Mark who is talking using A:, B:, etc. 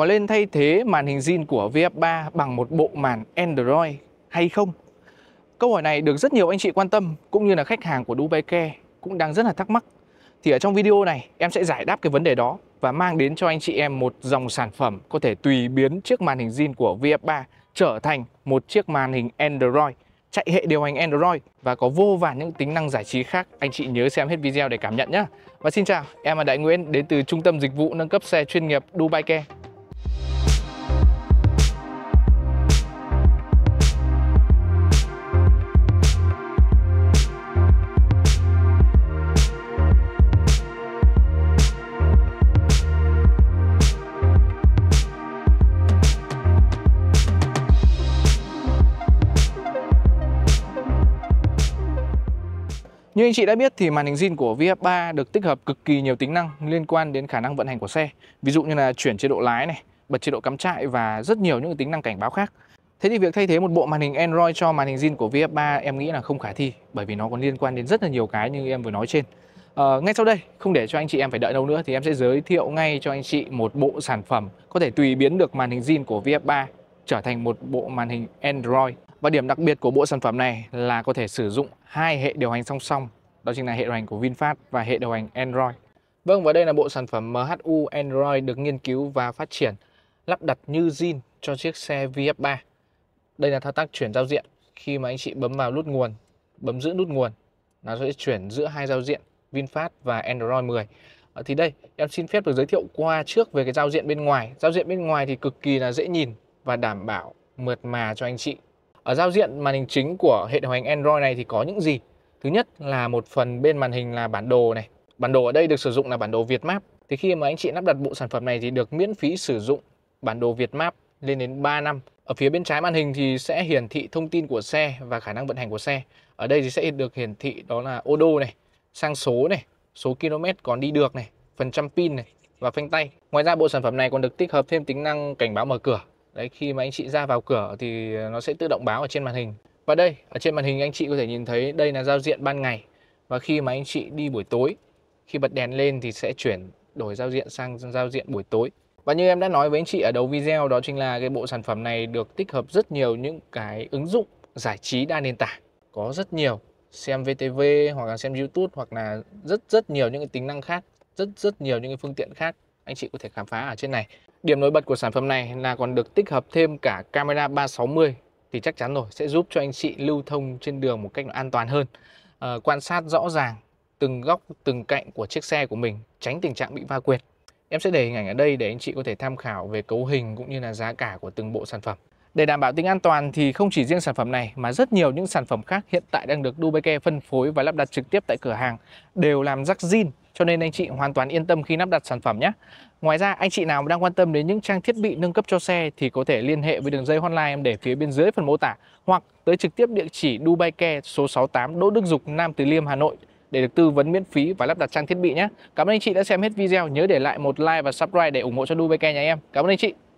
A: có nên thay thế màn hình zin của VF3 bằng một bộ màn Android hay không? Câu hỏi này được rất nhiều anh chị quan tâm cũng như là khách hàng của Dubai Care cũng đang rất là thắc mắc. Thì ở trong video này em sẽ giải đáp cái vấn đề đó và mang đến cho anh chị em một dòng sản phẩm có thể tùy biến chiếc màn hình zin của VF3 trở thành một chiếc màn hình Android chạy hệ điều hành Android và có vô vàn những tính năng giải trí khác. Anh chị nhớ xem hết video để cảm nhận nhé. Và xin chào, em là Đại Nguyễn đến từ Trung tâm Dịch vụ Nâng cấp Xe chuyên nghiệp Dubai Care. Như anh chị đã biết thì màn hình zin của VF3 được tích hợp cực kỳ nhiều tính năng liên quan đến khả năng vận hành của xe. Ví dụ như là chuyển chế độ lái này, bật chế độ cắm trại và rất nhiều những tính năng cảnh báo khác. Thế thì việc thay thế một bộ màn hình Android cho màn hình zin của VF3 em nghĩ là không khả thi bởi vì nó còn liên quan đến rất là nhiều cái như em vừa nói trên. À, ngay sau đây, không để cho anh chị em phải đợi lâu nữa thì em sẽ giới thiệu ngay cho anh chị một bộ sản phẩm có thể tùy biến được màn hình zin của VF3 trở thành một bộ màn hình Android. Và điểm đặc biệt của bộ sản phẩm này là có thể sử dụng hai hệ điều hành song song, đó chính là hệ điều hành của VinFast và hệ điều hành Android. Vâng và đây là bộ sản phẩm MHU Android được nghiên cứu và phát triển lắp đặt như zin cho chiếc xe VF3. Đây là thao tác chuyển giao diện. Khi mà anh chị bấm vào nút nguồn, bấm giữ nút nguồn, nó sẽ chuyển giữa hai giao diện VinFast và Android 10. Ờ, thì đây, em xin phép được giới thiệu qua trước về cái giao diện bên ngoài. Giao diện bên ngoài thì cực kỳ là dễ nhìn, và đảm bảo mượt mà cho anh chị. Ở giao diện màn hình chính của hệ điều hành Android này thì có những gì? Thứ nhất là một phần bên màn hình là bản đồ này. Bản đồ ở đây được sử dụng là bản đồ việt map. Thì khi mà anh chị lắp đặt bộ sản phẩm này thì được miễn phí sử dụng bản đồ việt map lên đến 3 năm. Ở phía bên trái màn hình thì sẽ hiển thị thông tin của xe và khả năng vận hành của xe. Ở đây thì sẽ được hiển thị đó là ô đô này, sang số này, số km còn đi được này, phần trăm pin này và phanh tay. Ngoài ra bộ sản phẩm này còn được tích hợp thêm tính năng cảnh báo mở cửa Đấy, khi mà anh chị ra vào cửa thì nó sẽ tự động báo ở trên màn hình. Và đây, ở trên màn hình anh chị có thể nhìn thấy đây là giao diện ban ngày. Và khi mà anh chị đi buổi tối, khi bật đèn lên thì sẽ chuyển đổi giao diện sang giao diện buổi tối. Và như em đã nói với anh chị ở đầu video đó chính là cái bộ sản phẩm này được tích hợp rất nhiều những cái ứng dụng giải trí đa nền tảng. Có rất nhiều, xem VTV hoặc là xem YouTube hoặc là rất rất nhiều những cái tính năng khác, rất rất nhiều những cái phương tiện khác anh chị có thể khám phá ở trên này. Điểm nổi bật của sản phẩm này là còn được tích hợp thêm cả camera 360 thì chắc chắn rồi sẽ giúp cho anh chị lưu thông trên đường một cách an toàn hơn. À, quan sát rõ ràng từng góc, từng cạnh của chiếc xe của mình, tránh tình trạng bị va quyệt. Em sẽ để hình ảnh ở đây để anh chị có thể tham khảo về cấu hình cũng như là giá cả của từng bộ sản phẩm. Để đảm bảo tính an toàn thì không chỉ riêng sản phẩm này mà rất nhiều những sản phẩm khác hiện tại đang được Dubai phân phối và lắp đặt trực tiếp tại cửa hàng đều làm rắc zin cho nên anh chị hoàn toàn yên tâm khi lắp đặt sản phẩm nhé. Ngoài ra anh chị nào đang quan tâm đến những trang thiết bị nâng cấp cho xe thì có thể liên hệ với đường dây hotline em để phía bên dưới phần mô tả hoặc tới trực tiếp địa chỉ Dubai Care số 68 Đỗ Đức Dục Nam Từ Liêm Hà Nội để được tư vấn miễn phí và lắp đặt trang thiết bị nhé. Cảm ơn anh chị đã xem hết video, nhớ để lại một like và subscribe để ủng hộ cho Dubai Care nhà em. Cảm ơn anh chị.